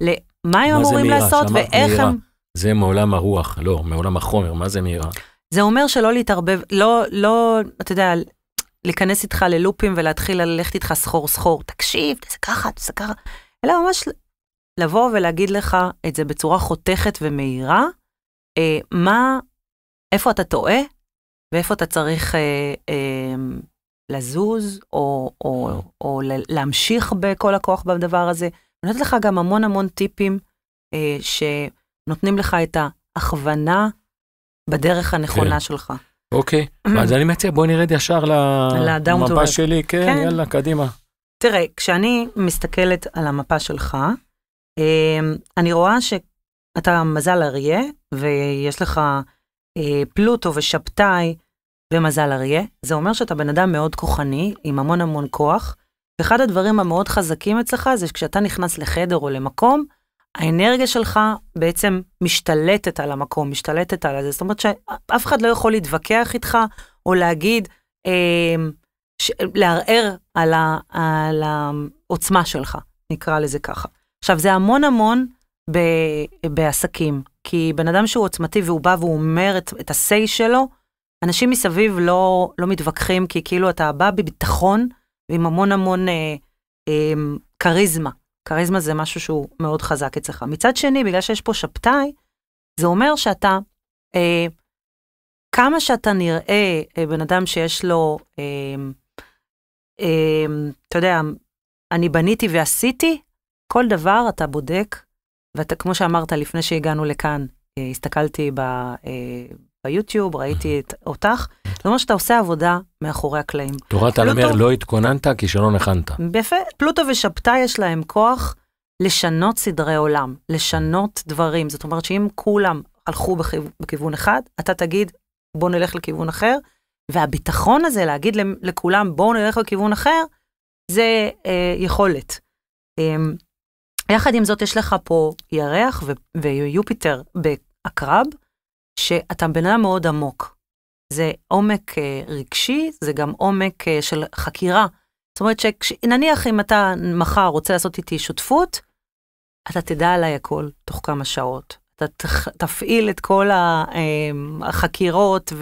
למה הם אמורים מהירה? לעשות ואיך מהירה. הם... זה מעולם הרוח, לא, מעולם החומר, מה זה מהירה? זה אומר שלא להתערבב, לא, לא, אתה יודע, להיכנס איתך ללופים ולהתחיל ללכת איתך סחור סחור, תקשיב, זה ככה, זה ככה, אלא ממש לבוא ולהגיד לך את זה בצורה חותכת ומהירה, אה, מה, איפה אתה טועה ואיפה אתה צריך אה, אה, לזוז או, או, או, או להמשיך בכל הכוח בדבר הזה. אני נותנת לך גם המון המון טיפים אה, שנותנים לך את ההכוונה בדרך הנכונה כן. שלך. אוקיי, אז אני מציע בואי נרד ישר למפה שלי, כן, כן, יאללה, קדימה. תראה, כשאני מסתכלת על המפה שלך, אמ, אני רואה שאתה מזל אריה, ויש לך אה, פלוטו ושבתאי ומזל אריה. זה אומר שאתה בן אדם מאוד כוחני, עם המון המון כוח. אחד הדברים המאוד חזקים אצלך זה שכשאתה נכנס לחדר או למקום, האנרגיה שלך בעצם משתלטת על המקום, משתלטת על זה. זאת אומרת שאף אחד לא יכול להתווכח איתך או להגיד, אה, ש... לערער על, ה... על העוצמה שלך, נקרא לזה ככה. עכשיו, זה המון המון ב, בעסקים, כי בן אדם שהוא עוצמתי והוא בא והוא אומר את, את ה-say שלו, אנשים מסביב לא, לא מתווכחים, כי כאילו אתה בא בביטחון ועם המון המון כריזמה. אה, אה, כריזמה. כריזמה זה משהו שהוא מאוד חזק אצלך. מצד שני, בגלל שיש פה שבתאי, זה אומר שאתה, אה, כמה שאתה נראה אה, בן אדם שיש לו, אה, אה, אתה יודע, אני בניתי ועשיתי, כל דבר אתה בודק, ואתה, כמו שאמרת לפני שהגענו לכאן, אה, הסתכלתי ב, אה, ביוטיוב, ראיתי את, אותך, זאת אומרת שאתה עושה עבודה מאחורי הקלעים. תורת אלמר, לא התכוננת, כישלון הכנת. יפה, פלוטו ושבתאי יש להם כוח לשנות סדרי עולם, לשנות דברים. זאת אומרת שאם כולם הלכו בכיוון אחד, אתה תגיד, בוא נלך לכיוון אחר, והביטחון הזה להגיד לכולם, בואו נלך לכיוון אחר, זה אה, יכולת. אה, יחד עם זאת, יש לך פה ירח ו- ויופיטר בעקרב, שאתה בן אדם מאוד עמוק. זה עומק אה, רגשי, זה גם עומק אה, של חקירה. זאת אומרת שנניח אם אתה מחר רוצה לעשות איתי שותפות, אתה תדע עליי הכל תוך כמה שעות. אתה תח, תפעיל את כל אה, החקירות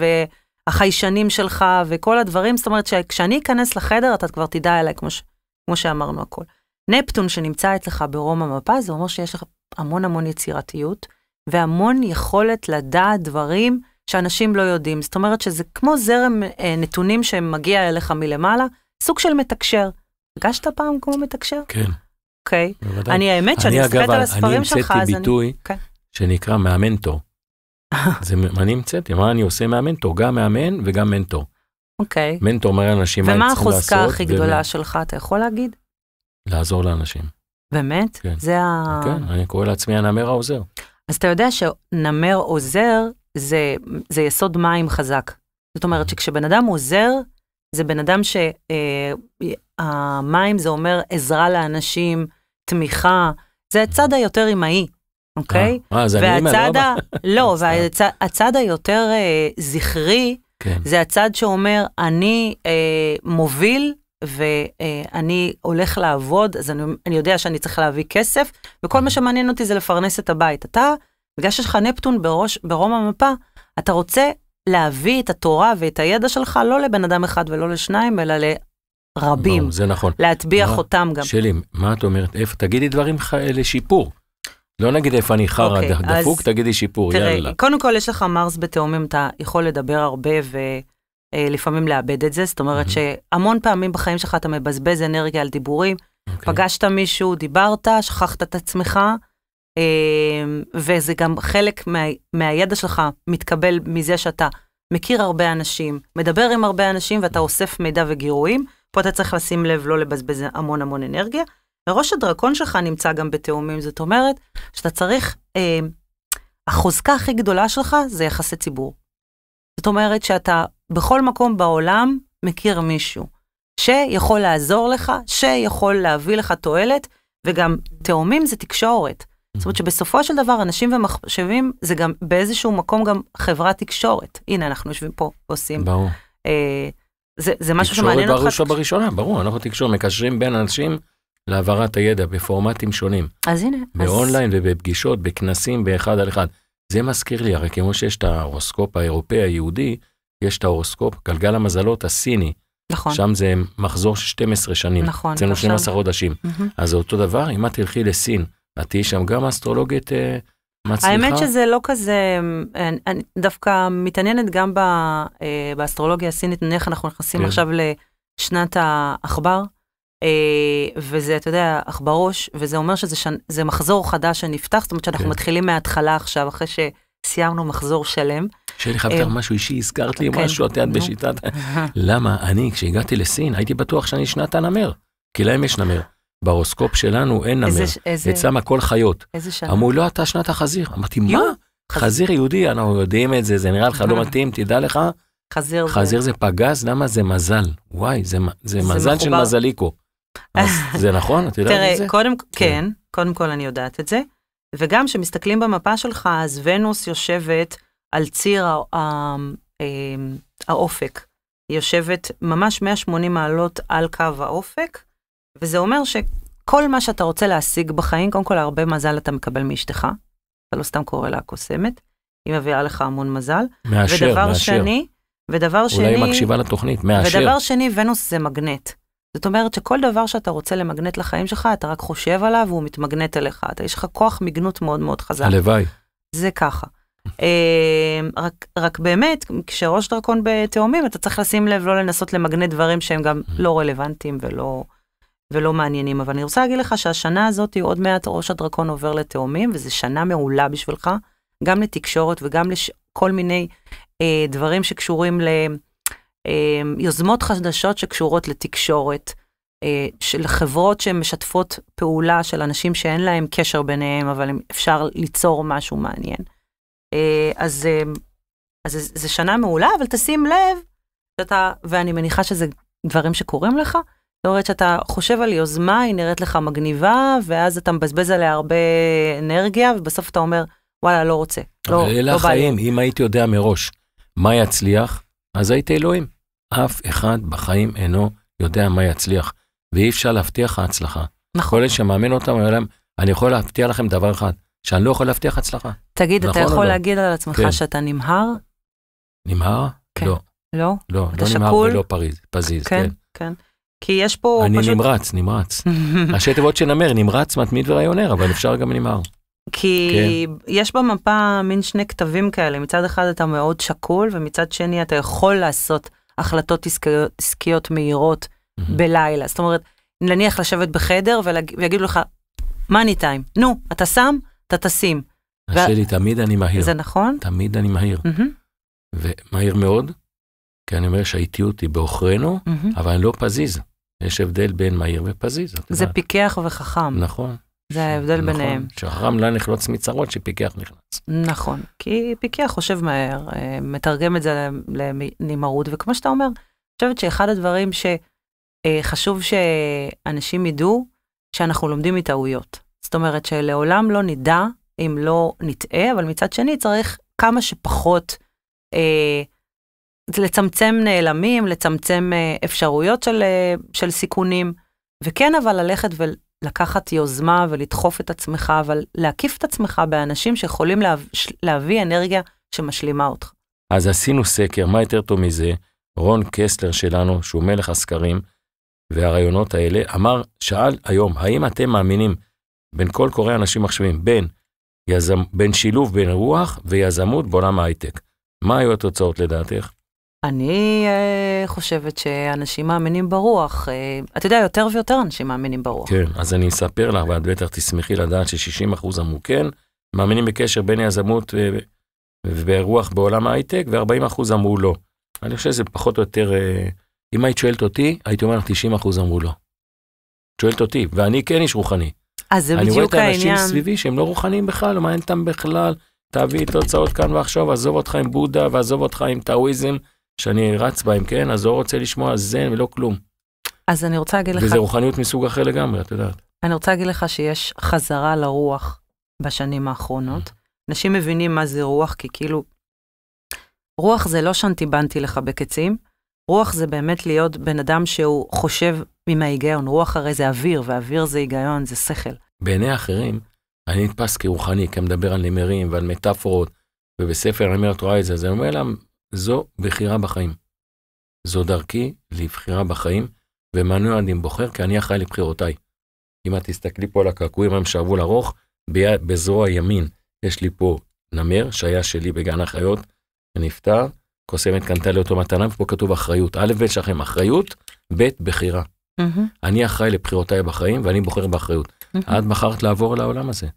והחיישנים שלך וכל הדברים, זאת אומרת שכשאני אכנס לחדר אתה כבר תדע עליי, כמו, ש, כמו שאמרנו הכל. נפטון שנמצא אצלך ברום המפה, זה אומר שיש לך המון המון יצירתיות והמון יכולת לדעת דברים שאנשים לא יודעים. זאת אומרת שזה כמו זרם אה, נתונים שמגיע אליך מלמעלה, סוג של מתקשר. הרגשת פעם כמו מתקשר? כן. אוקיי. Okay. אני האמת שאני מסתכלת על הספרים שלך, אז אני... אני אגב, אני המצאתי ביטוי okay. כן. שנקרא מהמנטור. זה מה אני המצאתי, מה אני עושה מהמנטור? גם מאמן וגם מנטור. אוקיי. Okay. מנטור אומר לאנשים מה הם צריכים לעשות. ומה החוזקה הכי גדולה ו... שלך, אתה יכול להגיד? לעזור לאנשים. באמת? כן. זה ה... כן, אני קורא לעצמי הנמר העוזר. אז אתה יודע שנמר עוזר זה, זה יסוד מים חזק. זאת אומרת שכשבן אדם עוזר, זה בן אדם שהמים אה, זה אומר עזרה לאנשים, תמיכה, זה הצד היותר אמאי, אוקיי? אה, אה אז אני אמא, לא? לא, והצד לא, היותר אה, זכרי, כן. זה הצד שאומר, אני אה, מוביל ואני הולך לעבוד, אז אני, אני יודע שאני צריך להביא כסף, וכל מה שמעניין אותי זה לפרנס את הבית. אתה, בגלל שיש לך נפטון בראש, ברום המפה, אתה רוצה להביא את התורה ואת הידע שלך לא לבן אדם אחד ולא לשניים, אלא לרבים. בוא, זה נכון. להטביע מה, חותם גם. שלי, מה את אומרת? איפה? תגידי דברים לשיפור. לא נגיד איפה אני חרא okay, אוקיי, דפוק, אז, תגידי שיפור, תראה, יאללה. קודם כל יש לך מרס בתאומים, אתה יכול לדבר הרבה ו... אה, לפעמים לאבד את זה, זאת אומרת שהמון פעמים בחיים שלך אתה מבזבז אנרגיה על דיבורים. Okay. אוקיי. פגשת מישהו, דיברת, שכחת את עצמך, אה, וזה גם חלק מה, מהידע שלך מתקבל מזה שאתה מכיר הרבה אנשים, מדבר עם הרבה אנשים ואתה אוסף מידע וגירויים. פה אתה צריך לשים לב לא לבזבז המון המון אנרגיה. וראש הדרקון שלך נמצא גם בתאומים, זאת אומרת שאתה צריך, אה, החוזקה הכי גדולה שלך זה יחסי ציבור. זאת אומרת שאתה בכל מקום בעולם מכיר מישהו שיכול לעזור לך, שיכול להביא לך תועלת, וגם תאומים זה תקשורת. זאת אומרת שבסופו של דבר אנשים ומחשבים זה גם באיזשהו מקום גם חברת תקשורת. הנה אנחנו יושבים פה עושים. ברור. אה, זה, זה משהו שמעניין אותך. תקשורת בראשונה, ברור, אנחנו תקשורת, מקשרים בין אנשים להעברת הידע בפורמטים שונים. אז הנה. באונליין אז... ובפגישות, בכנסים, באחד על אחד. זה מזכיר לי, הרי כמו שיש את ההורוסקופ האירופאי היהודי, יש את ההורוסקופ, גלגל המזלות הסיני. נכון. שם זה מחזור של 12 שנים. נכון. אצלנו 12 חודשים. Mm-hmm. אז זה אותו דבר, אם את תלכי לסין, את תהיי שם גם אסטרולוגית uh, מצליחה. האמת שזה לא כזה, אני, אה, אני דווקא מתעניינת גם ב, uh, באסטרולוגיה הסינית, נניח אנחנו נכנסים כן. עכשיו לשנת העכבר, uh, וזה, אתה יודע, עכברוש, וזה אומר שזה שנ, מחזור חדש שנפתח, זאת אומרת שאנחנו כן. מתחילים מההתחלה עכשיו, אחרי שסיימנו מחזור שלם. שלי לך אה, משהו אישי, הזכרת לי כן. משהו, את יודעת בשיטת... למה? אני, כשהגעתי לסין, הייתי בטוח שאני שנת הנמר, כי להם יש נמר. בהורוסקופ שלנו אין נמר, אצלם הכל חיות. איזה שנה? אמרו, לא, אתה שנת החזיר. אמרתי, מה? חזיר יהודי, אנחנו יודעים את זה, זה נראה לך לא אה. מתאים, תדע לך. חזיר זה... חזיר זה פגז, למה זה מזל? וואי, זה, זה, זה מזל מחובר. של מזליקו. אז זה נכון? את יודעת את זה? קודם, כן. כן, קודם כל אני יודעת את זה. וגם כשמסתכלים במפה שלך, אז ונוס יושבת על ציר אה, האופק. היא יושבת ממש 180 מעלות על קו האופק, וזה אומר שכל מה שאתה רוצה להשיג בחיים, קודם כל הרבה מזל אתה מקבל מאשתך, אתה לא סתם קורא לה קוסמת, היא מביאה לך המון מזל. מאשר, ודבר מאשר. שני, ודבר אולי שני... אולי היא מקשיבה לתוכנית, מאשר. ודבר שני, ונוס זה מגנט. זאת אומרת שכל דבר שאתה רוצה למגנט לחיים שלך, אתה רק חושב עליו והוא מתמגנט אליך. אתה, יש לך כוח מגנות מאוד מאוד חזק. הלוואי. זה ככה. אמ, רק, רק באמת, כשראש דרקון בתאומים, אתה צריך לשים לב לא לנסות למגנט דברים שהם גם mm-hmm. לא רלוונטיים ולא, ולא מעניינים. אבל אני רוצה להגיד לך שהשנה הזאת, עוד מעט ראש הדרקון עובר לתאומים, וזו שנה מעולה בשבילך, גם לתקשורת וגם לכל לש... מיני אה, דברים שקשורים ליוזמות אמ, אה, חדשות שקשורות לתקשורת. אה, של חברות שמשתפות פעולה של אנשים שאין להם קשר ביניהם, אבל אפשר ליצור משהו מעניין. אה, אז, אה, אז זה שנה מעולה, אבל תשים לב שאתה, ואני מניחה שזה דברים שקורים לך, זאת אומרת שאתה חושב על יוזמה, היא נראית לך מגניבה, ואז אתה מבזבז עליה הרבה אנרגיה, ובסוף אתה אומר, וואלה, לא רוצה. לא, אלה לא החיים, אם הייתי יודע מראש מה יצליח, אז הייתי אלוהים. אף אחד בחיים אינו יודע מה יצליח, ואי אפשר להבטיח לך הצלחה. נכון. כל אלה שמאמן אותם, אני יכול להבטיח לכם דבר אחד, שאני לא יכול להבטיח הצלחה. תגיד, נכון אתה יכול לא? להגיד על עצמך כן. שאתה נמהר? נמהר? כן. לא. לא? לא, לא נמהר ולא פריז, פזיז, כן. כן, כן. כי יש פה אני פשוט... אני נמרץ, נמרץ. ראשי תיבות של נמר, נמרץ, מתמיד וראיונר, אבל אפשר גם נמהר. כי כן. יש במפה מין שני כתבים כאלה, מצד אחד אתה מאוד שקול, ומצד שני אתה יכול לעשות החלטות עסקיות, עסקיות מהירות בלילה. זאת אומרת, נניח לשבת בחדר ולהג... ויגידו לך, מאני טיים, נו, אתה שם? אתה טסים. שלי, תמיד אני מהיר. זה נכון? תמיד אני מהיר. ומהיר מאוד, כי אני אומר שהאיטיות היא בעוכרינו, אבל אני לא פזיז. יש הבדל בין מהיר ופזיז. זה פיקח וחכם. נכון. זה ההבדל נכון, ביניהם. שחכם לא נחלוץ מצרות שפיקח נכנס. נכון, כי פיקח חושב מהר, אה, מתרגם את זה לנמהרות, וכמו שאתה אומר, אני חושבת שאחד הדברים שחשוב אה, שאנשים ידעו, שאנחנו לומדים מטעויות. זאת אומרת שלעולם לא נדע אם לא נטעה, אבל מצד שני צריך כמה שפחות אה, לצמצם נעלמים, לצמצם אה, אפשרויות של, אה, של סיכונים, וכן אבל ללכת ולקחת יוזמה ולדחוף את עצמך, אבל להקיף את עצמך באנשים שיכולים להב... להביא אנרגיה שמשלימה אותך. אז עשינו סקר, מה יותר טוב מזה? רון קסלר שלנו, שהוא מלך הסקרים והרעיונות האלה, אמר, שאל היום, האם אתם מאמינים בין כל קוראי אנשים מחשבים, בין, יזמ, בין שילוב בין רוח ויזמות בעולם ההייטק. מה היו התוצאות לדעתך? אני אה, חושבת שאנשים מאמינים ברוח. אה, אתה יודע, יותר ויותר אנשים מאמינים ברוח. כן, אז אני אספר לך, ואת בטח תשמחי לדעת ש-60% אמרו כן, מאמינים בקשר בין יזמות אה, ורוח בעולם ההייטק, ו-40% אמרו לא. אני חושב שזה פחות או יותר, אה, אם היית שואלת אותי, הייתי אומר לך 90% אמרו לא. שואלת אותי, ואני כן איש רוחני. אז אה, זה בדיוק העניין. אני רואה את האנשים סביבי שהם לא רוחניים בכלל, לא מעניין אותם בכלל. תביא את תוצאות כאן ועכשיו, עזוב אותך עם בודה ועזוב אותך עם טאוויזם, שאני רץ בהם, כן? אז לא רוצה לשמוע זן ולא כלום. אז אני רוצה להגיד לך... וזה רוחניות מסוג אחר לגמרי, את יודעת. אני רוצה להגיד לך שיש חזרה לרוח בשנים האחרונות. אנשים מבינים מה זה רוח, כי כאילו... רוח זה לא שאנטיבנתי לך בקצים, רוח זה באמת להיות בן אדם שהוא חושב עם ההיגיון. רוח הרי זה אוויר, ואוויר זה היגיון, זה שכל. בעיני אחרים, אני נתפס כרוחני, כמדבר על נמרים ועל מטאפורות, ובספר אני אומר, את רואה את זה, אז אני אומר להם, זו בחירה בחיים. זו דרכי לבחירה בחיים, ומנוע אני בוחר, כי אני אחראי לבחירותיי. אם את תסתכלי פה על הקעקועים היום שרוול ארוך, בזרוע ימין יש לי פה נמר, שהיה שלי בגן החיות, נפטר, קוסמת קנתה לי אותו מתנה, ופה כתוב אחריות. א', ב' שלכם אחריות, ב', בחירה. Mm-hmm. אני אחראי לבחירותיי בחיים, ואני בוחר באחריות. אוקיי. את בחרת לעבור לעולם הזה.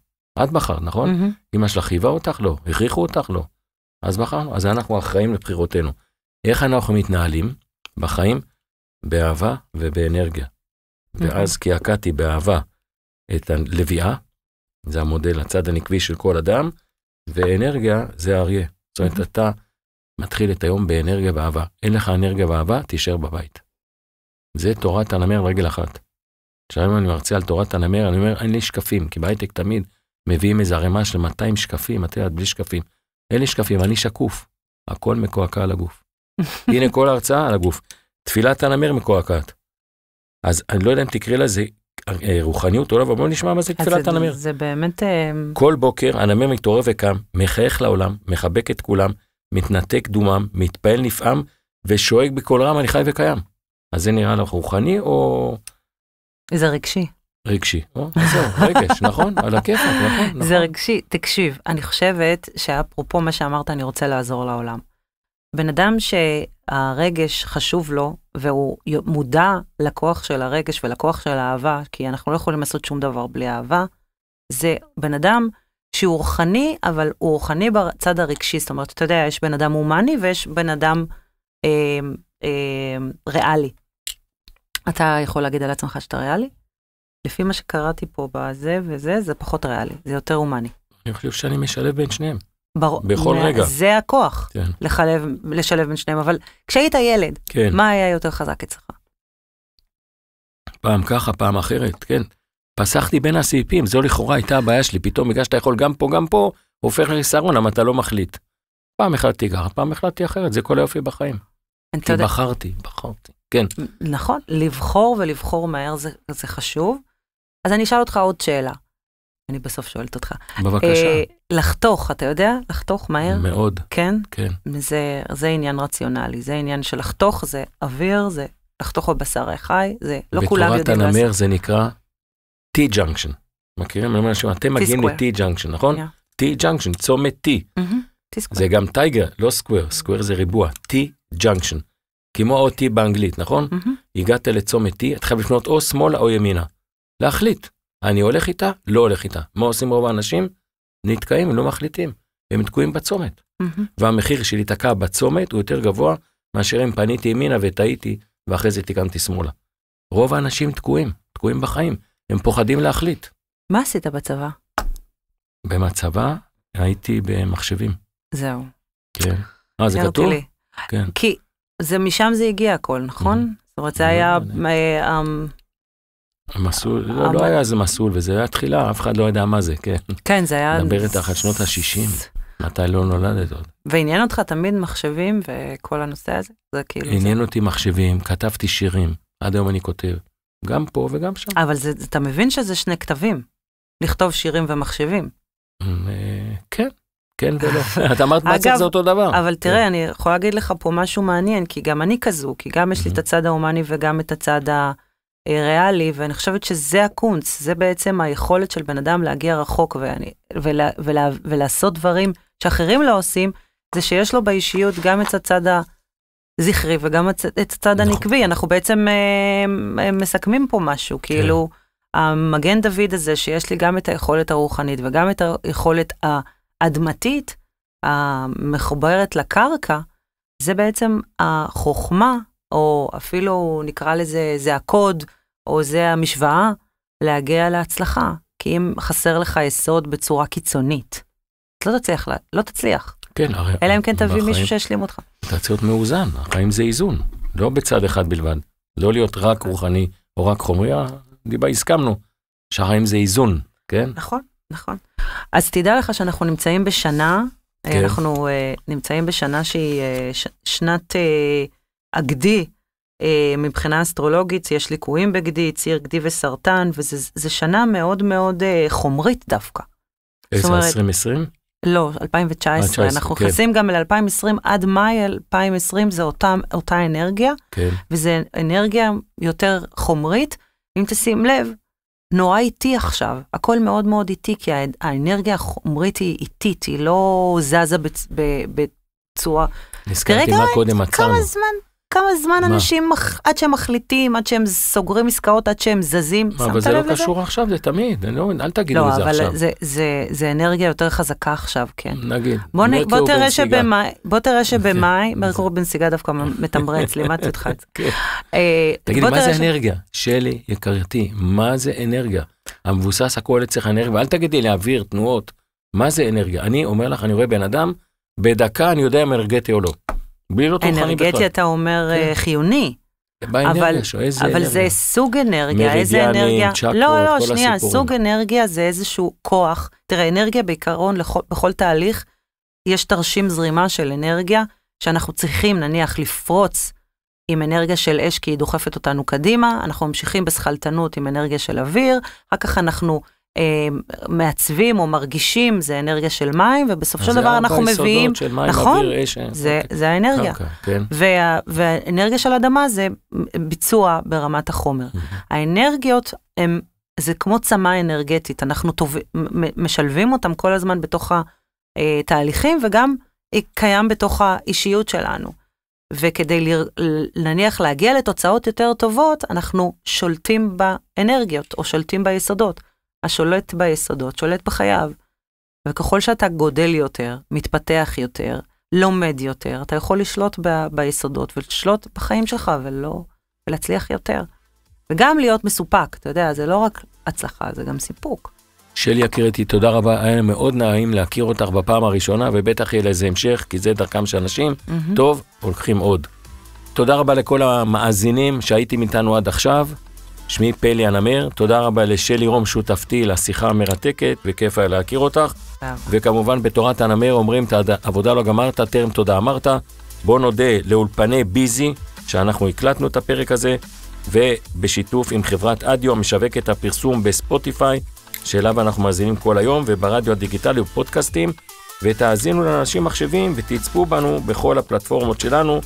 את בחרת, נכון? אמא שלך חייבה אותך? לא. הכריחו אותך? לא. אז בחרנו, אז אנחנו אחראים לבחירותינו. איך אנחנו מתנהלים בחיים? באהבה ובאנרגיה. ואז קעקעתי באהבה את הלביאה, זה המודל, הצד הנקבי של כל אדם, ואנרגיה זה האריה. זאת אומרת, אתה מתחיל את היום באנרגיה ואהבה. אין לך אנרגיה ואהבה, תישאר בבית. זה תורת הנמר רגל אחת. כשהיום אני מרצה על תורת הנמר, אני אומר, אין לי שקפים, כי בהייטק תמיד מביאים איזה ערימה של 200 שקפים, את יודעת, בלי שקפים. אין לי שקפים, אני שקוף. הכל מקועקע על הגוף. הנה כל ההרצאה על הגוף. תפילת הנמר מקועקעת. אז אני לא יודע אם תקרא לזה אה, רוחניות או לא, אבל בואו נשמע מה זה תפילת הנמר. זה באמת... אה, כל בוקר הנמר מתעורר וקם, מחייך לעולם, מחבק את כולם, מתנתק דומם, מתפעל נפעם, ושואג בקול רם, אני חי וקיים. אז זה נראה לך רוחני או... זה רגשי. רגשי, אה, זהו, רגש, נכון? על הכיפה, נכון, נכון. זה רגשי. תקשיב, אני חושבת שאפרופו מה שאמרת, אני רוצה לעזור לעולם. בן אדם שהרגש חשוב לו, והוא מודע לכוח של הרגש ולכוח של האהבה, כי אנחנו לא יכולים לעשות שום דבר בלי אהבה, זה בן אדם שהוא רוחני, אבל הוא רוחני בצד הרגשי. זאת אומרת, אתה יודע, יש בן אדם הומני ויש בן אדם אה, אה, ריאלי. אתה יכול להגיד על עצמך שאתה ריאלי? לפי מה שקראתי פה בזה וזה, זה פחות ריאלי, זה יותר הומני. אני חושב שאני משלב בין שניהם. בר... בכל מה... רגע. זה הכוח, כן. לחלב, לשלב בין שניהם, אבל כשהיית ילד, כן. מה היה יותר חזק אצלך? פעם ככה, פעם אחרת, כן. פסחתי בין הסעיפים, זו לכאורה הייתה הבעיה שלי, פתאום בגלל שאתה יכול גם פה, גם פה, הופך לסרון, אבל אתה לא מחליט. פעם החלטתי ככה, פעם החלטתי אחרת, זה כל היופי בחיים. כי יודע... בחרתי, בחרתי. כן. נכון, לבחור ולבחור מהר זה, זה חשוב. אז אני אשאל אותך עוד שאלה. אני בסוף שואלת אותך. בבקשה. אה, לחתוך, אתה יודע? לחתוך מהר? מאוד. כן? כן. זה, זה עניין רציונלי, זה עניין של לחתוך, זה אוויר, זה לחתוך בבשר החי, זה לא כולם יודעים לעשות. בתורת הנמר זה נקרא T-Junction. מכירים? אני אומר שאתם מגיעים ל-T-Junction, נכון? T-Junction, צומת T. Mm-hmm. זה גם טייגר, לא סקוויר, סקוויר זה ריבוע, T-Junction. כמו אות באנגלית, נכון? Mm-hmm. הגעת לצומת T, אתה חייב לפנות או שמאלה או ימינה. להחליט, אני הולך איתה, לא הולך איתה. מה עושים רוב האנשים? נתקעים, לא מחליטים. הם תקועים בצומת. Mm-hmm. והמחיר של להיתקע בצומת הוא יותר גבוה מאשר אם פניתי ימינה וטעיתי, ואחרי זה תיקנתי שמאלה. רוב האנשים תקועים, תקועים בחיים. הם פוחדים להחליט. מה עשית בצבא? במצבה הייתי במחשבים. זהו. כן. אה, זה כתוב? לי. כן. כי זה משם זה הגיע הכל, נכון? Mm-hmm. זאת אומרת, זה היה... לא, לא, אה, לא. אמ, המסלול, לא, אה, לא היה איזה מסלול, וזה היה תחילה, אף אחד לא ידע מה זה, כן. כן, זה היה... מדבר איתך על שנות ה-60, מתי לא נולדת עוד. ועניין אותך תמיד מחשבים וכל הנושא הזה? זה כאילו... עניין אותי מחשבים, כתבתי שירים, עד היום אני כותב, גם פה וגם שם. אבל אתה מבין שזה שני כתבים, לכתוב שירים ומחשבים. אמ, אה, כן, כן ולא. את אמרת בעצם זה אותו דבר. אבל כן. תראה, אני יכולה להגיד לך פה משהו מעניין, כי גם אני כזו, כי גם יש לי את הצד ההומני וגם את הצד הריאלי, ואני חושבת שזה הקונץ, זה בעצם היכולת של בן אדם להגיע רחוק ולעשות דברים שאחרים לא עושים, זה שיש לו באישיות גם את הצד ה... זכרי וגם את, את הצד נכון. הנקבי. אנחנו בעצם אה, אה, מסכמים פה משהו, כן. כאילו, המגן דוד הזה, שיש לי גם את היכולת הרוחנית וגם את היכולת אדמתית, המחוברת לקרקע, זה בעצם החוכמה, או אפילו נקרא לזה, זה הקוד, או זה המשוואה, להגיע להצלחה. כי אם חסר לך יסוד בצורה קיצונית, אתה לא תצליח, לא תצליח. כן, הרי... אלא אם כן תביא מישהו שישלים אותך. אתה צריך להיות מאוזן, החיים זה איזון, לא בצד אחד בלבד. לא להיות רק רוחני או רק חומרי, דיבה הסכמנו, שהחיים זה איזון, כן? נכון. נכון. אז תדע לך שאנחנו נמצאים בשנה, אה, כן. אנחנו uh, נמצאים בשנה שהיא uh, ש- שנת uh, הגדי. מבחינה אסטרולוגית יש ליקויים בגדי, ציר גדי וסרטן, וזו שנה מאוד מאוד uh, חומרית דווקא. איזה 2020? לא, 2019, אנחנו כן. חסים גם ל-2020, עד מאי 2020 זה אותה, אותה אנרגיה, כן. וזו אנרגיה יותר חומרית. אם תשים לב, נורא איטי עכשיו, הכל מאוד מאוד איטי, כי האנרגיה החומרית היא איטית, היא לא זזה בצורה... נזכרתי מה קודם עצרנו. כמה זמן כמה זמן מה? אנשים מח... עד שהם מחליטים, עד שהם סוגרים עסקאות, עד שהם זזים. מה, אבל זה לא לזה? קשור עכשיו, זה תמיד, לא, אל תגידו לא, את זה עכשיו. לא, אבל זה, זה, זה אנרגיה יותר חזקה עכשיו, כן. נגיד. בוא, נ... בוא, כאילו תראה שבמאי, בוא תראה שבמאי, אוקיי. מרקור אוקיי. בנסיגה דווקא מתמרץ, לימדתי אותך את כן. אה, זה. תגידי, מה זה אנרגיה? שלי, יקרתי, מה זה אנרגיה? המבוסס הכל אצלך אנרגיה, ואל תגידי להעביר תנועות. מה זה אנרגיה? אני אומר לך, אני רואה בן אדם, בדקה אני יודע אם אנרגטי או לא. בלי להיות רוחני בכלל. אנרגטי אתה אומר כן. אה, חיוני. אבל, שו, אבל אנרגיה? זה סוג אנרגיה, איזה אנרגיה, צ'קרות, לא, לא, שנייה, הסיפורים. סוג אנרגיה זה איזשהו כוח. תראה, אנרגיה בעיקרון, לכל, בכל תהליך, יש תרשים זרימה של אנרגיה, שאנחנו צריכים נניח לפרוץ עם אנרגיה של אש כי היא דוחפת אותנו קדימה, אנחנו ממשיכים בשכלתנות עם אנרגיה של אוויר, אחר כך אנחנו אה, מעצבים או מרגישים, זה אנרגיה של מים, ובסופו של דבר אנחנו מביאים... של מים, נכון, אוויר, אש, אה, זה, אוקיי. זה האנרגיה. קרקע, אוקיי, כן. וה, והאנרגיה של אדמה זה ביצוע ברמת החומר. האנרגיות הם, זה כמו צמא אנרגטית, אנחנו טוב, משלבים אותם כל הזמן בתוך התהליכים, אה, וגם קיים בתוך האישיות שלנו. וכדי ל, נניח להגיע לתוצאות יותר טובות, אנחנו שולטים באנרגיות או שולטים ביסודות. השולט ביסודות שולט בחייו. וככל שאתה גודל יותר, מתפתח יותר, לומד יותר, אתה יכול לשלוט ב- ביסודות ולשלוט בחיים שלך ולא, ולהצליח יותר. וגם להיות מסופק, אתה יודע, זה לא רק הצלחה, זה גם סיפוק. שלי יקירתי, תודה רבה, היה מאוד נעים להכיר אותך בפעם הראשונה, ובטח יהיה לזה המשך, כי זה דרכם של אנשים. Mm-hmm. טוב, הולכים עוד. תודה רבה לכל המאזינים שהייתם איתנו עד עכשיו. שמי פלי הנמר, תודה רבה לשלי רום שותפתי לשיחה המרתקת, וכיף היה להכיר אותך. וכמובן בתורת הנמר אומרים, את העבודה לא גמרת, טרם תודה אמרת. בוא נודה לאולפני ביזי, שאנחנו הקלטנו את הפרק הזה, ובשיתוף עם חברת אדיו, משווקת הפרסום בספוטיפיי, שאליו אנחנו מאזינים כל היום, וברדיו הדיגיטלי ופודקאסטים, ותאזינו לאנשים מחשבים ותצפו בנו בכל הפלטפורמות שלנו.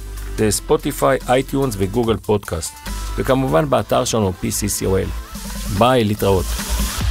ספוטיפיי, אייטיונס וגוגל פודקאסט, וכמובן באתר שלנו PCCOL. ביי, להתראות.